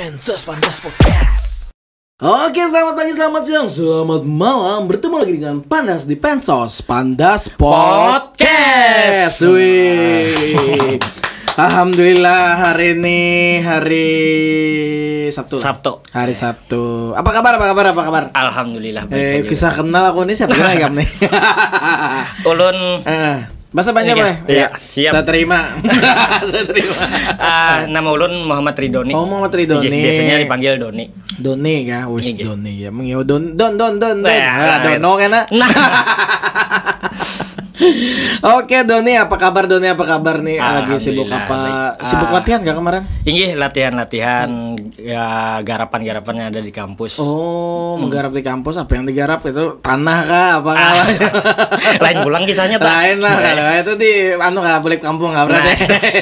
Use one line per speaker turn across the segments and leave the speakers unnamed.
Pensos Panas Podcast. Oke, selamat pagi, selamat siang, selamat malam. Bertemu lagi dengan Panas di Pensos Pandas Podcast. Wih. Alhamdulillah hari ini hari Sabtu. Sabtu. Hari Sabtu. Apa kabar? Apa kabar? Apa kabar? Alhamdulillah Eh, kisah kenal aku ini siapa lagi nih?
Ulun. Uh. Bahasa Banjar iya. boleh? Iya, ya. siap. Saya terima. saya terima. Uh, nama ulun Muhammad Ridoni. Oh, Muhammad Ridoni. Biasanya dipanggil Doni.
Doni ya, wis Doni ya. Mengyo Don Don Don Don. Ah, Don. Nah, Dono kana. Nah. Oke Doni, apa kabar Doni? Apa kabar nih? Lagi sibuk apa? Sibuk ah, latihan gak kemarin?
Iya latihan-latihan ya garapan-garapan yang ada di kampus. Oh, hmm. menggarap di kampus apa yang digarap itu
tanah kah? Apa ah. kah?
Lain pulang kisahnya tak? Lain lah iya. kalau itu di anu kah
balik kampung nggak berarti. Nah.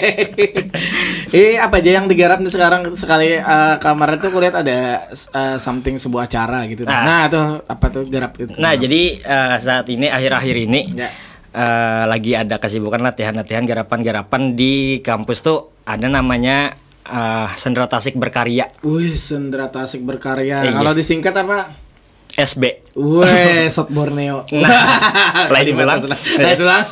Iya apa aja yang digarap nih sekarang sekali uh, kemarin tuh kulihat ada uh, something sebuah acara gitu. Nah, nah tuh apa tuh garap itu? Nah
jadi uh, saat ini akhir-akhir ini. Ya uh, lagi ada kesibukan latihan-latihan garapan-garapan di kampus tuh ada namanya uh, Sendra Tasik Berkarya.
Wih, Sendra Tasik Berkarya. Eh, Kalau iya.
disingkat apa? SB. Wih,
South Borneo. Nah, lain dibilang. Lain dibilang.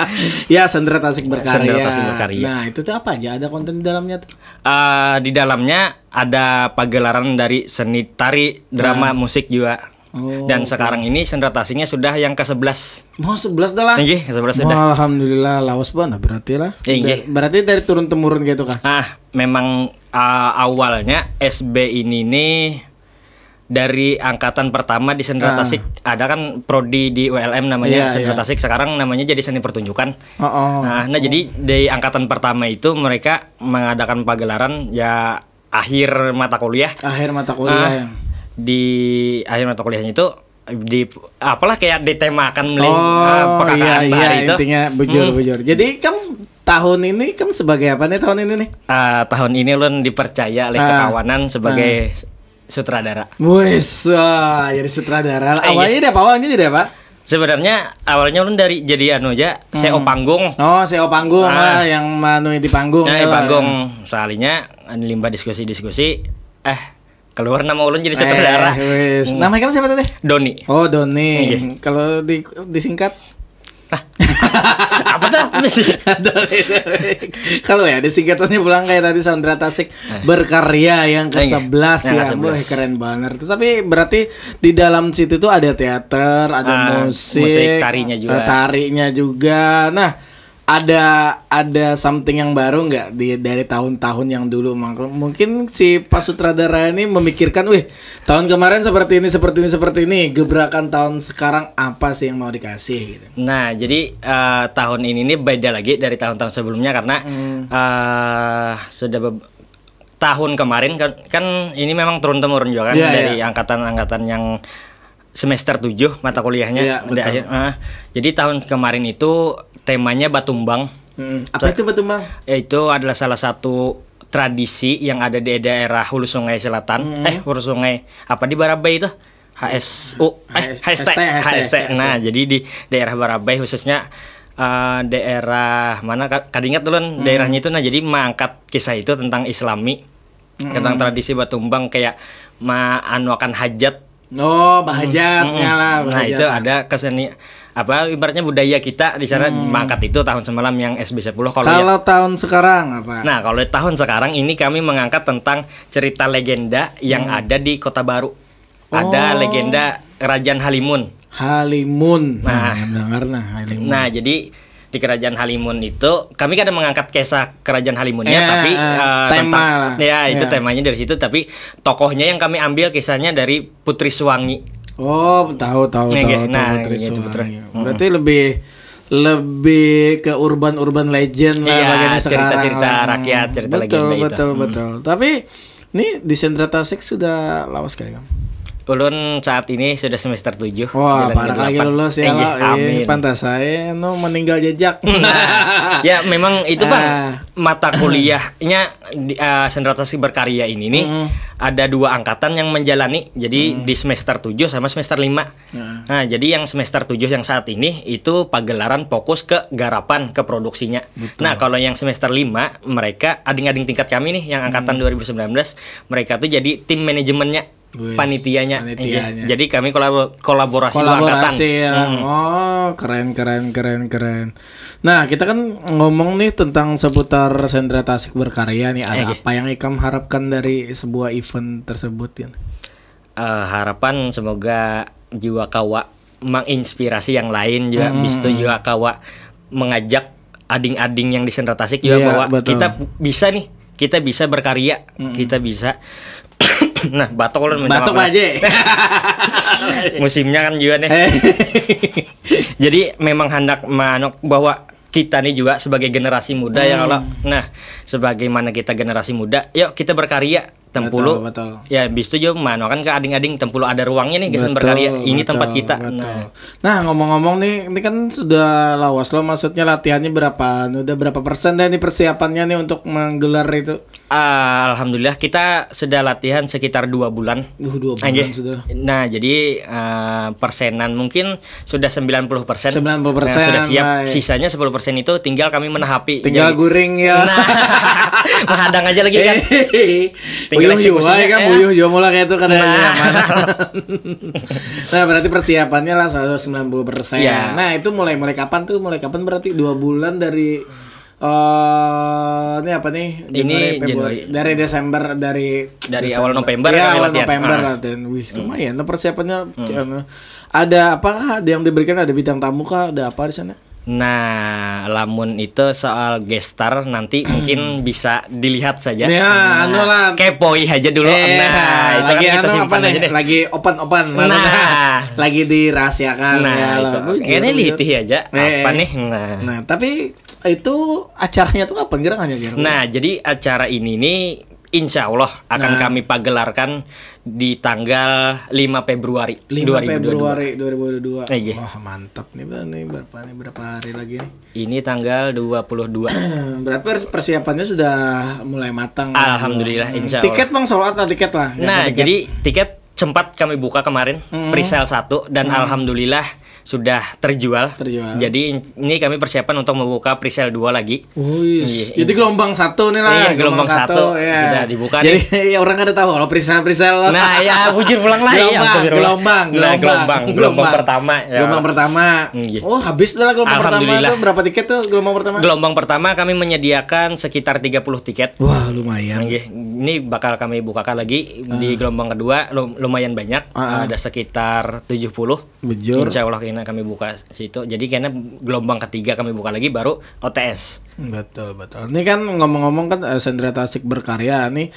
ya, Sendra Tasik
Berkarya. Sendera Tasik Berkarya. Nah,
itu tuh apa aja? Ada konten di dalamnya tuh?
Uh, di dalamnya ada pagelaran dari seni tari, drama, nah. musik juga.
Oh, Dan sekarang
ini sentra sudah yang ke-11. Mau oh,
11 dah lah. Nggih, ke-11 sudah. Oh, alhamdulillah lawas banget nah, berarti lah. Nggih.
Berarti dari turun temurun gitu kan? Ah, memang uh, awalnya SB ini nih dari angkatan pertama di sentra ah. ada kan prodi di ULM namanya yeah, iya. sentra yeah. sekarang namanya jadi seni pertunjukan.
Oh, oh, nah, nah
jadi dari angkatan pertama itu mereka mengadakan pagelaran ya akhir mata kuliah.
Akhir mata kuliah. Ah,
di akhir mata kuliahnya itu di apalah kayak ditemakan melihat oh, uh, iya, iya, itu. intinya bujur hmm.
bujur. Jadi kamu tahun ini
kamu sebagai apa nih tahun ini nih? Uh, tahun ini lu dipercaya oleh uh, kekawanan sebagai uh. sutradara. Wes, uh, jadi sutradara. Eh, awalnya dia apa? Awalnya jadi apa? Sebenarnya awalnya lu dari jadi anu aja hmm. CEO panggung. Oh, CEO
panggung nah. lah yang manui di panggung. Nah, di ya. panggung.
soalnya anu limbah diskusi-diskusi eh keluar nama ulun jadi sutradara. Eh, hmm. Nama kamu
siapa tadi? Doni. Oh, Doni. Okay. Iya. Kalau di disingkat apa tuh? Kalau ya disingkatannya pulang kayak tadi Sandra Tasik eh. berkarya yang iya, ke-11 ya. Wah, keren banget. tapi berarti di dalam situ tuh ada teater, ada ah, musik, musik tarinya juga. Eh, tarinya juga. Nah, ada ada something yang baru nggak di dari tahun-tahun yang dulu mungkin si pas sutradara ini memikirkan wih tahun kemarin seperti ini seperti ini seperti ini gebrakan tahun sekarang apa sih yang mau dikasih gitu.
nah jadi uh, tahun ini ini beda lagi dari tahun-tahun sebelumnya karena hmm. uh, sudah be- tahun kemarin kan kan ini memang turun temurun juga kan yeah, dari iya. angkatan-angkatan yang semester 7 mata kuliahnya ya, akhir. Uh, jadi tahun kemarin itu temanya Batumbang. Hmm. Apa itu Batumbang? Itu adalah salah satu tradisi yang ada di daerah Hulu Sungai Selatan. Hmm. Eh, Hulu Sungai apa di Barabai itu? HSU eh HST HST. Nah, jadi di daerah Barabai khususnya uh, daerah mana ingat dulu hmm. daerahnya itu nah jadi mengangkat kisah itu tentang Islami hmm. tentang tradisi Batumbang kayak maanuakan hajat Oh, bahajatnya hmm. lah. Nah, bahajat. Nah, itu ada keseni apa ibaratnya budaya kita di sana hmm. mengangkat itu tahun semalam yang SB10 kalau Kalau
ya, tahun sekarang apa? Nah,
kalau tahun sekarang ini kami mengangkat tentang cerita legenda yang hmm. ada di Kota Baru. Oh. Ada legenda Kerajaan Halimun.
Halimun. Nah, nah, nah, nah Halimun. Nah,
jadi di Kerajaan Halimun itu kami kadang mengangkat kisah Kerajaan Halimunnya yeah, tapi uh, tema tentang lah. ya itu ya. temanya dari situ tapi tokohnya yang kami ambil kisahnya dari Putri Suwangi.
Oh, tahu tahu ya, tahu, gitu. tahu, nah, Putri gitu, Suwangi. Berarti hmm. lebih lebih ke urban-urban
legend lah iya, bagaimana cerita-cerita rakyat, cerita betul, betul, itu. Betul, betul,
hmm. Tapi ini di Sentra Tasik sudah lama sekali, kan.
Ulun saat ini sudah semester 7 Wah, parah lagi lulus ya iya, lo. Pantas saya no meninggal jejak. Nah, ya memang itu Bang uh. Ah. mata kuliahnya di uh, eh, Sendratasi Berkarya ini nih mm. ada dua angkatan yang menjalani. Jadi mm. di semester 7 sama semester 5. Mm. Nah. nah, jadi yang semester 7 yang saat ini itu pagelaran fokus ke garapan, ke produksinya. Betul. Nah, kalau yang semester 5 mereka ading-ading tingkat kami nih yang angkatan mm. Mm-hmm. 2019, mereka tuh jadi tim manajemennya Wiss, panitianya. Jadi kami kolab kolaborasi, kolaborasi ya. hmm.
Oh, keren keren keren keren. Nah, kita kan ngomong nih tentang seputar Sendra Tasik berkarya nih. Ada Ege. Eh. apa yang Ikam harapkan dari sebuah event tersebut ya?
Uh, harapan semoga jiwa kawa menginspirasi yang lain juga. Hmm. itu jiwa kawa mengajak ading-ading yang di Sendra Tasik juga yeah, bahwa betul. kita bisa nih, kita bisa berkarya, hmm. kita bisa nah batok lu batok aja musimnya kan juga nih jadi memang hendak manok bahwa kita nih juga sebagai generasi muda ya, hmm. ya kalau nah sebagaimana kita generasi muda yuk kita berkarya Tempulu ya bis itu juga kan ke ading-ading Tempulu ada ruangnya nih Gesen berkarya ini betul, tempat kita betul. Nah.
nah ngomong-ngomong nih ini kan sudah lawas lo maksudnya latihannya berapa udah berapa persen deh ini persiapannya nih untuk menggelar itu
uh, alhamdulillah kita sudah latihan sekitar dua bulan uh, dua bulan sudah nah jadi uh, persenan mungkin sudah 90 persen Sembilan puluh nah, persen sudah siap baik. sisanya 10 persen itu tinggal kami menahapi tinggal jadi, guring ya nah, menghadang aja lagi kan tinggal uyuh juga kan ya. uyuh juga
mulai kayak itu kan. nah, ya, kan? nah berarti persiapannya lah 190 persen ya. nah itu mulai mulai kapan tuh mulai kapan berarti dua bulan dari Uh, ini apa nih? Januari, ini Januari. Dari Desember dari dari Desember. awal November ya, awal latihan. November ah. latihan. Wih, hmm. lumayan. Hmm. Nah, persiapannya hmm. Anu, ada apa? ada yang diberikan ada bidang tamu kah? Ada apa di sana?
Nah, lamun itu soal gestar nanti mungkin bisa dilihat saja. Ya, nah, anu lah. Kepoi aja dulu. Eh, nah, itu kan lagi kan kita anu simpan aja deh. Lagi open-open. Nah, nah, lagi dirahasiakan.
Nah, ya, itu. Gitu, Kayaknya gitu. litih aja. Eh, apa eh. nih? Nah. nah, tapi itu acaranya tuh apa? gerangannya aja Nah,
jadi acara ini nih Insya Allah akan nah. kami pagelarkan di tanggal 5 Februari 5 2022. Februari
2022. Iya. Wah,
oh, mantap nih nih berapa nih berapa hari lagi nih? Ini tanggal 22.
Berapa persiapannya sudah mulai matang. Alhamdulillah hmm. insya Allah. Tiket Bang soal atau tiket lah. Nah, tiket. jadi
tiket sempat kami buka kemarin hmm. pre-sale 1 dan hmm. alhamdulillah sudah terjual. Terjual. Jadi ini kami persiapan untuk membuka presale 2 lagi.
Wih. Iya, jadi
iya. gelombang satu nih lah. Iya, gelombang, gelombang satu, satu ya. sudah dibuka Jadi, nih. Jadi iya, orang ada
tahu kalau presale presale. Nah, ya bujur pulang lagi. Gelombang, ya, gelombang, gelombang, nah, gelombang, gelombang, gelombang pertama. Ya. Gelombang pertama. Hmm, oh, habis lah gelombang pertama itu berapa tiket tuh gelombang pertama?
Gelombang pertama kami menyediakan sekitar 30 tiket. Wah, lumayan. Ini bakal kami bukakan lagi uh. di ah. gelombang kedua lumayan banyak. Uh -uh. Ada sekitar 70. Bujur. Insya Allah ini kami buka situ jadi karena gelombang ketiga kami buka lagi baru OTS
Betul betul. Ini kan ngomong-ngomong kan eh, Sandra Tasik berkarya nih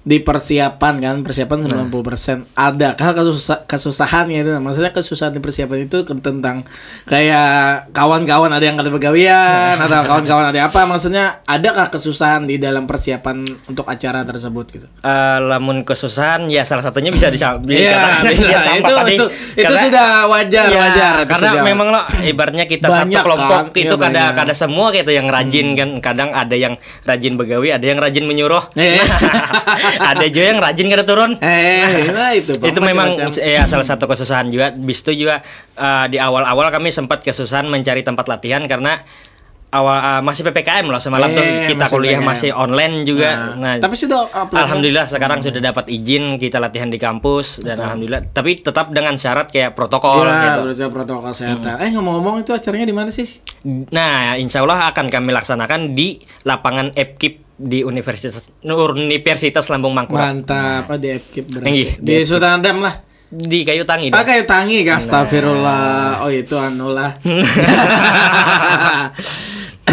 persiapan kan persiapan 90% nah. puluh persen ada kesusah, kesusahan ya itu maksudnya kesusahan di persiapan itu tentang kayak kawan-kawan ada yang kata pegawaian atau kawan-kawan ada apa
maksudnya adakah kesusahan di dalam persiapan untuk acara tersebut gitu uh, lamun kesusahan ya salah satunya bisa dicap yeah, bisa, iya, bisa itu, itu, itu sudah wajar ya, wajar karena memang lo ibaratnya kita banyak satu kelompok kan, itu ya, kada kada semua gitu yang rajin kan kadang ada yang rajin begawi ada yang rajin menyuruh eh, ada juga yang rajin nggak turun eh, nah, itu itu memang ya salah satu kesusahan juga bis itu juga uh, di awal-awal kami sempat kesusahan mencari tempat latihan karena awal uh, masih ppkm loh semalam yeah, tuh eh, kita masih kuliah PKM. masih online juga. Nah, nah tapi
sudah upload kan? alhamdulillah ya? sekarang hmm. sudah
dapat izin kita latihan di kampus dan alhamdulillah tapi tetap dengan syarat kayak protokol. Ya gitu. protokol hmm. kesehatan.
Hmm. Eh ngomong-ngomong itu acaranya di mana sih?
Nah insya Allah akan kami laksanakan di lapangan ekip di Universitas Universitas Lambung Mangkurat. Mantap,
nah. Oh, di FKIP berarti. di, di Sultan
Adam lah. Di kayu tangi. Ah,
kayu tangi, nah. astagfirullah. Nah. Oh, itu anu lah.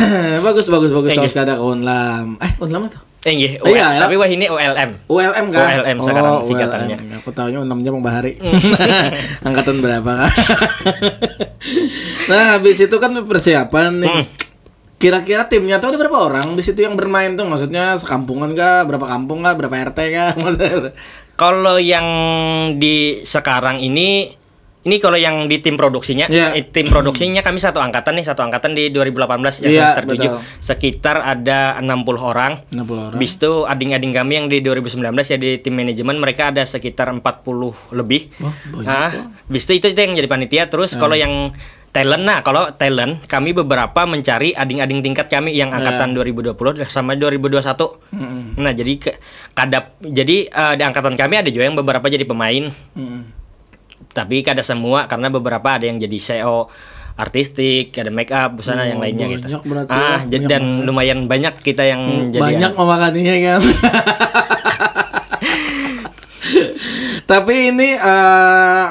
bagus bagus bagus harus kada unlam. Eh
unlam atau? Enggih. Iya, oh, iya, iya. tapi wah ini OLM. OLM kan? OLM sekarang oh, singkatannya.
ya, Aku tahunya enam jam bahari. Mm. Angkatan berapa kan? nah, habis itu kan persiapan nih. Hmm. Kira-kira timnya tuh ada berapa orang di situ yang bermain tuh? Maksudnya sekampungan kah? Berapa kampung kah? Berapa RT kah?
Kalau yang di sekarang ini ini kalau yang di tim produksinya, yeah. Iya. tim produksinya kami satu angkatan nih, satu angkatan di 2018 yang yeah, semester betul. 7 sekitar ada 60 orang.
60 orang. Bis
itu ading-ading kami yang di 2019 ya di tim manajemen mereka ada sekitar 40 lebih. Wah, banyak. Nah, bis itu itu yang jadi panitia terus yeah. kalau yang talent nah kalau talent kami beberapa mencari ading-ading tingkat kami yang iya. angkatan yeah. 2020 sama 2021 mm -hmm. nah jadi ke, kadap jadi uh, di angkatan kami ada juga yang beberapa jadi pemain mm -hmm tapi kada semua karena beberapa ada yang jadi CEO artistik, ada make up, busana oh, hmm, yang lainnya gitu. Berarti ah, ya, dan banyak. lumayan banyak kita yang hmm, jadi banyak
ya. kan. Tapi ini uh,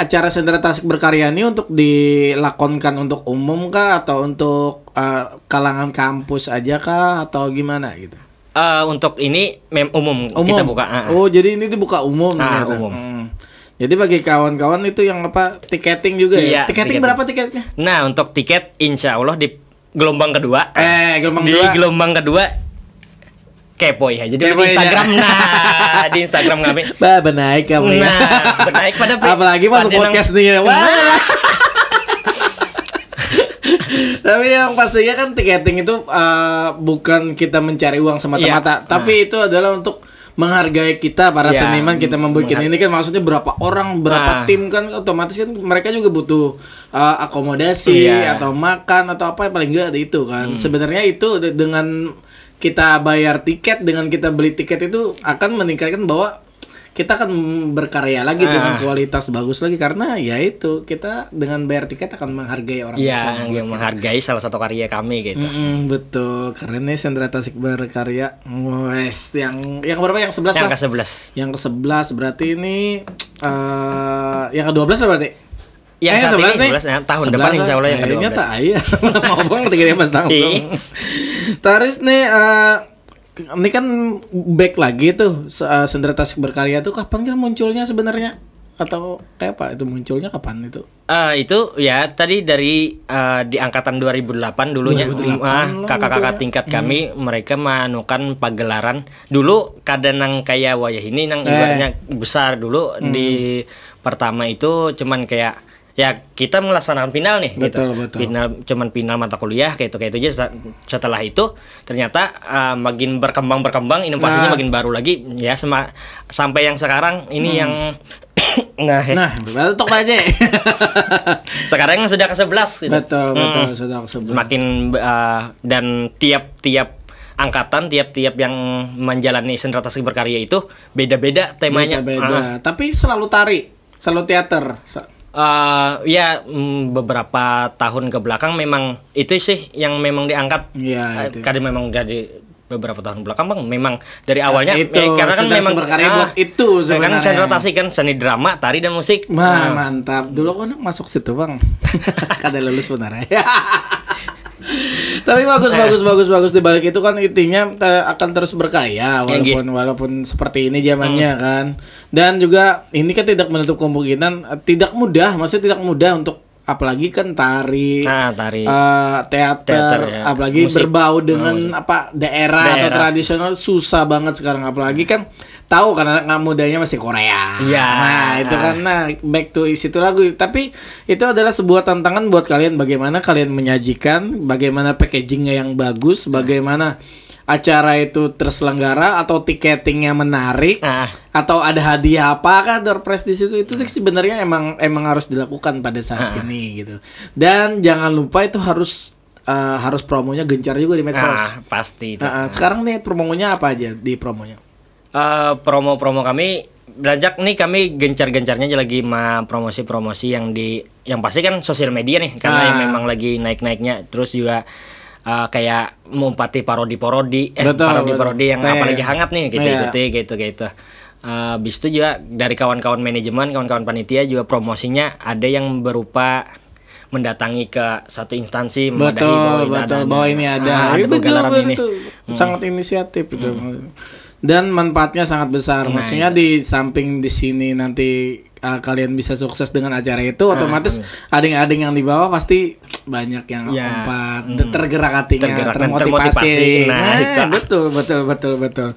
acara sentra Tasik berkarya ini untuk dilakonkan untuk umum kah atau untuk uh, kalangan kampus aja kah atau gimana gitu?
Uh, untuk ini mem umum, umum kita buka. Uh. Oh,
jadi ini dibuka umum uh, umum. Hmm. Jadi bagi kawan-kawan itu yang apa tiketing juga ya? iya, ya? Tiketing, tiketing berapa tiketnya?
Nah untuk tiket insya Allah di gelombang kedua. Eh gelombang di kedua. gelombang kedua kepo ya. Jadi kepo di Instagram ya. nah di Instagram kami.
Bah benaik kamu ya. Nah
benaik pada apalagi masuk pada podcast nih ya. Wah. Nah.
tapi yang pastinya kan tiketing itu uh, bukan kita mencari uang semata-mata, iya. tapi nah. itu adalah untuk menghargai kita para ya, seniman kita mm, membuat ini kan maksudnya berapa orang berapa nah. tim kan otomatis kan mereka juga butuh uh, akomodasi yeah. Oh, iya. atau makan atau apa paling enggak itu kan hmm. sebenarnya itu dengan kita bayar tiket dengan kita beli tiket itu akan meningkatkan bahwa kita akan berkarya lagi ah. dengan kualitas bagus lagi karena ya itu kita dengan
bayar tiket akan menghargai orang ya, yang menghargai salah satu karya kami gitu. Mm betul.
Karena ini Sendra Tasik berkarya wes yang yang
berapa yang sebelas yang lah. Yang ke
sebelas. Yang ke sebelas berarti ini uh, yang ke dua belas berarti
yang eh, sebelas nih 11 nih. tahun 11, depan insya yang ke-12. Kayaknya tak
ayah. Mau ketiga yang pas tahun. Iya. Taris nih, uh, ini kan back lagi tuh eh, sendera tasik berkarya tuh kapan kan munculnya sebenarnya atau kayak apa itu munculnya kapan itu?
Uh, itu ya tadi dari uh, di angkatan 2008 dulunya ah, kakak-kakak uh, kakak tingkat hmm. kami mereka menukan pagelaran dulu kadang kayak wayah ini nang eh. besar dulu hmm. di pertama itu cuman kayak ya kita melaksanakan final nih gitu. betul, gitu. betul. final cuman final mata kuliah kayak itu kayak itu aja setelah itu ternyata uh, makin berkembang berkembang inovasinya nah. makin baru lagi ya sama sampai yang sekarang ini hmm. yang nah ya. nah betul aja sekarang sudah ke sebelas gitu. betul hmm. betul hmm. sudah ke sebelas makin uh, ah, dan tiap tiap angkatan tiap-tiap yang menjalani sentratasi berkarya itu beda-beda temanya. Beda-beda, ah.
tapi selalu tari, selalu teater.
Uh, ya mm, beberapa tahun ke belakang memang itu sih yang memang diangkat. Iya. Eh, Kadang memang dari beberapa tahun belakang bang memang dari awalnya nah, ya, itu, ya, karena kan memang berkarya ah, buat itu ya, kan sebenarnya. kan genre kan seni drama tari dan musik Ma, nah.
mantap dulu kan masuk situ bang kada lulus benar ya Tapi nah. bagus bagus bagus bagus di balik itu kan intinya eh, akan terus berkaya walaupun gitu. walaupun seperti ini zamannya hmm. kan. Dan juga ini kan tidak menutup kemungkinan eh, tidak mudah, maksudnya tidak mudah untuk apalagi kan tari, nah, tari. Uh, teater, teater ya. apalagi Musik. berbau oh, dengan Musik. apa daerah, daerah atau tradisional susah banget sekarang apalagi kan tahu karena anak, mudanya masih Korea. Ya Nah, itu karena back to situ lagu. Tapi itu adalah sebuah tantangan buat kalian bagaimana kalian menyajikan, bagaimana packagingnya yang bagus, bagaimana hmm acara itu terselenggara atau tiketingnya menarik ah. atau ada hadiah apa kah door prize di situ itu sebenarnya emang emang harus dilakukan pada saat ah. ini gitu dan jangan lupa itu harus uh, harus promonya gencar juga di medsos ah,
pasti itu. Uh, uh,
sekarang nih promonya apa aja di promonya promo
eh, promo-promo kami beranjak nih kami gencar-gencarnya aja lagi promosi-promosi yang di yang pasti kan sosial media nih karena ah. yang memang lagi naik-naiknya terus juga uh, kayak ngumpati parodi-parodi eh, parodi-parodi yang nah, apalagi iya. hangat nih gitu iya. gitu gitu gitu. Uh, eh, bis itu juga dari kawan-kawan manajemen, kawan-kawan panitia juga promosinya ada yang berupa mendatangi ke satu instansi betul, bahwa betul, ada, bahwa ini ada, ah, ada iya, betul, betul, ini. Hmm. sangat
inisiatif itu hmm. dan manfaatnya sangat besar nah, maksudnya itu. di samping di sini nanti uh, kalian bisa sukses dengan acara itu ah, otomatis ada ah. ading-ading yang di bawah pasti banyak yang ya. empat hmm. tergerak hatinya Tergerak, termotivasi. termotivasi nah, nah betul betul betul betul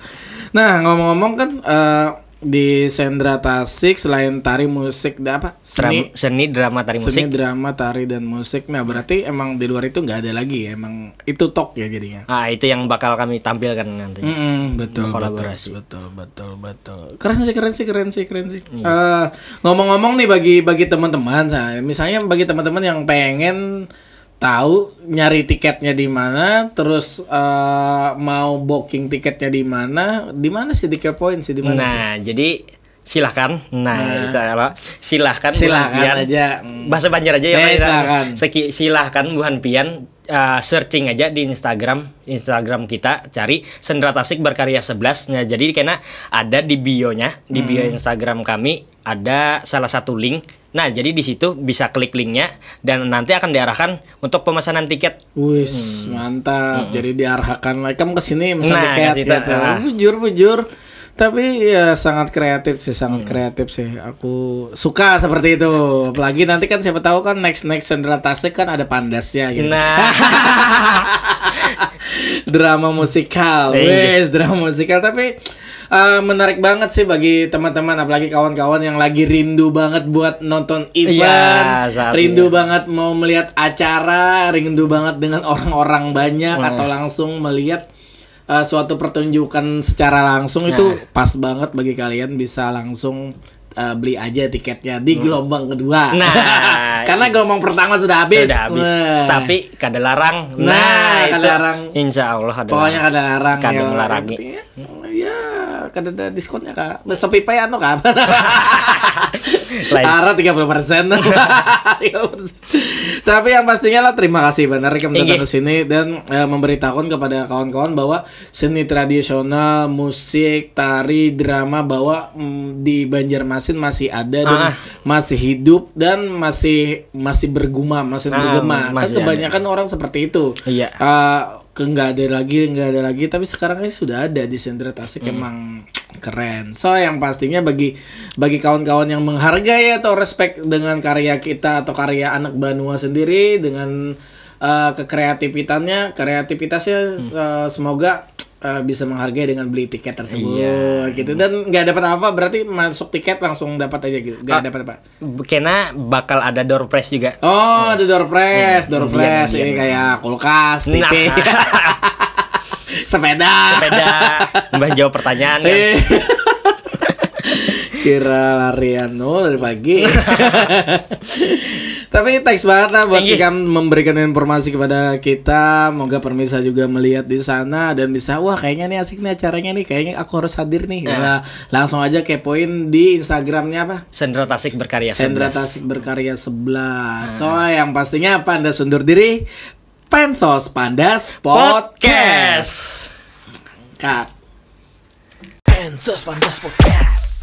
nah ngomong-ngomong kan uh, di Sendra Tasik selain tari musik dan apa seni Dram, seni drama tari musik seni drama tari dan musik nah berarti emang di luar itu nggak ada lagi ya? emang itu tok ya jadinya ah itu
yang bakal kami tampilkan nanti mm -hmm, betul kolaborasi betul betul betul keren sih
keren sih keren sih keren sih mm. uh, ngomong-ngomong nih bagi bagi teman-teman misalnya bagi teman-teman yang pengen tahu nyari tiketnya di mana, terus uh, mau booking tiketnya di mana, di mana sih di point sih di mana nah,
sih? jadi silahkan. Nah, nah. itu kalau silahkan. Silahkan aja. Bahasa Banjar aja ya, eh, ya. silahkan. Seki, silahkan buhan pian uh, searching aja di Instagram Instagram kita cari Sendra Tasik Berkarya sebelasnya jadi karena ada di bio nya di bio hmm. Instagram kami ada salah satu link Nah, jadi di situ bisa klik linknya dan nanti akan diarahkan untuk pemesanan tiket.
Wis, hmm. mantap. Hmm. Jadi diarahkan like kamu ke sini pesan nah, tiket gitu. Nah. Bujur, bujur. Tapi ya sangat kreatif sih, sangat hmm. kreatif sih. Aku suka seperti itu. Apalagi nanti kan siapa tahu kan next next Sandra Tasik kan ada pandasnya gitu. Nah. drama musikal. Iya. Wes, drama musikal tapi Eh, menarik banget sih bagi teman-teman apalagi kawan-kawan yang lagi rindu banget buat nonton iya, event, ya, rindu banget mau melihat acara, rindu banget dengan orang-orang banyak hmm. atau langsung melihat uh, suatu pertunjukan secara langsung nah. itu pas banget bagi kalian bisa langsung uh, beli aja tiketnya di hmm. gelombang kedua. Nah, karena gelombang
pertama sudah habis. Sudah habis. Nah. Tapi kada larang. Nah, nah kada larang. Insya Allah ada. Pokoknya kada larang. Kada ya,
kada diskonnya kak. Masa pipa ya no kak. Tara tiga puluh persen. Tapi yang pastinya lah terima kasih benar Rekam datang ke sini dan e, memberitahukan kepada kawan-kawan bahwa seni tradisional, musik, tari, drama bahwa mm, di Banjarmasin masih ada dan ah. masih hidup dan masih masih berguma, masih ah, bergema. Kan kebanyakan ada. orang seperti itu. Iya. Uh, ke nggak ada lagi nggak ada lagi tapi sekarang kayak sudah ada di sentra Tasik hmm. emang keren so yang pastinya bagi bagi kawan-kawan yang menghargai atau respect dengan karya kita atau karya anak Banua sendiri dengan uh, eh, kekreativitannya kreativitasnya hmm. uh, semoga uh, bisa menghargai dengan beli tiket tersebut iya. gitu iya. dan nggak dapat apa berarti masuk tiket langsung dapat aja gitu nggak oh, ah, dapat apa
karena bakal ada door prize juga oh ada door prize hmm, door iya, prize ini iya, kayak kulkas nih sepeda sepeda mbak jawab pertanyaan kan?
kira larian nol dari pagi Tapi thanks banget lah buat Ikam memberikan informasi kepada kita. Moga pemirsa juga melihat di sana dan bisa wah kayaknya nih asik nih acaranya nih. Kayaknya aku harus hadir nih. Nah, langsung aja kepoin di Instagramnya apa? Sendra Tasik Berkarya. Sendra Tasik Berkarya 11. So ah. yang pastinya apa Anda sundur diri? Pensos Pandas Podcast. Podcast.
Kak. Pensos Pandas Podcast.